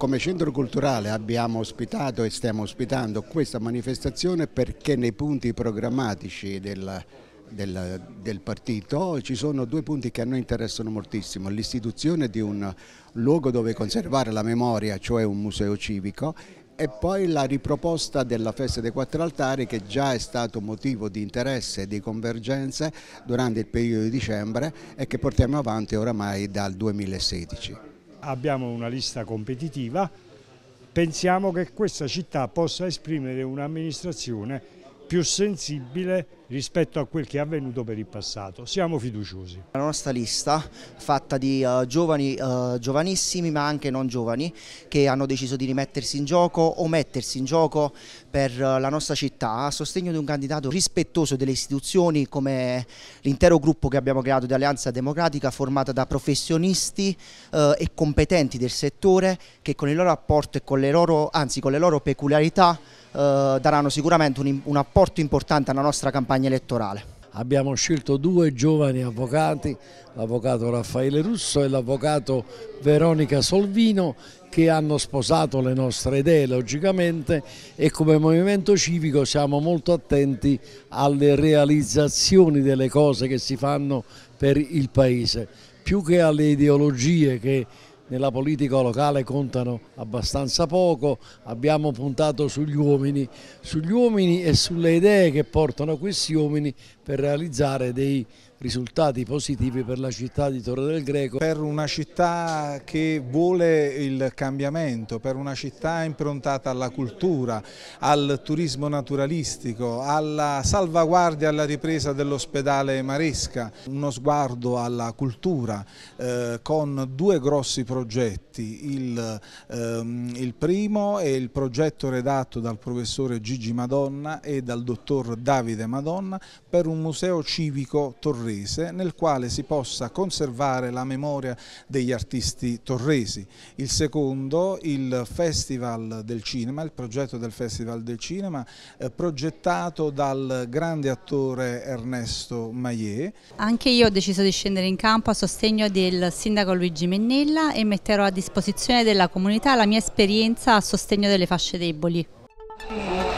Come centro culturale abbiamo ospitato e stiamo ospitando questa manifestazione perché nei punti programmatici del, del, del partito ci sono due punti che a noi interessano moltissimo, l'istituzione di un luogo dove conservare la memoria, cioè un museo civico, e poi la riproposta della festa dei quattro altari che già è stato motivo di interesse e di convergenze durante il periodo di dicembre e che portiamo avanti oramai dal 2016. Abbiamo una lista competitiva, pensiamo che questa città possa esprimere un'amministrazione più sensibile rispetto a quel che è avvenuto per il passato. Siamo fiduciosi. La nostra lista fatta di uh, giovani, uh, giovanissimi ma anche non giovani che hanno deciso di rimettersi in gioco o mettersi in gioco per uh, la nostra città a sostegno di un candidato rispettoso delle istituzioni come l'intero gruppo che abbiamo creato di Alleanza Democratica formata da professionisti e competenti del settore che con il loro apporto e con le loro, anzi, con le loro peculiarità eh, daranno sicuramente un, un apporto importante alla nostra campagna elettorale abbiamo scelto due giovani avvocati, l'avvocato Raffaele Russo e l'avvocato Veronica Solvino che hanno sposato le nostre idee logicamente e come Movimento Civico siamo molto attenti alle realizzazioni delle cose che si fanno per il Paese, più che alle ideologie che nella politica locale contano abbastanza poco, abbiamo puntato sugli uomini, sugli uomini e sulle idee che portano questi uomini per realizzare dei risultati positivi per la città di Torre del Greco. Per una città che vuole il cambiamento, per una città improntata alla cultura, al turismo naturalistico, alla salvaguardia e alla ripresa dell'ospedale Maresca, uno sguardo alla cultura eh, con due grossi progetti, il, ehm, il primo è il progetto redatto dal professore Gigi Madonna e dal dottor Davide Madonna per un museo civico torrese torrese nel quale si possa conservare la memoria degli artisti torresi. Il secondo, il Festival del Cinema, il progetto del Festival del Cinema eh, progettato dal grande attore Ernesto Maillet. Anche io ho deciso di scendere in campo a sostegno del sindaco Luigi Mennella e metterò a disposizione della comunità la mia esperienza a sostegno delle fasce deboli.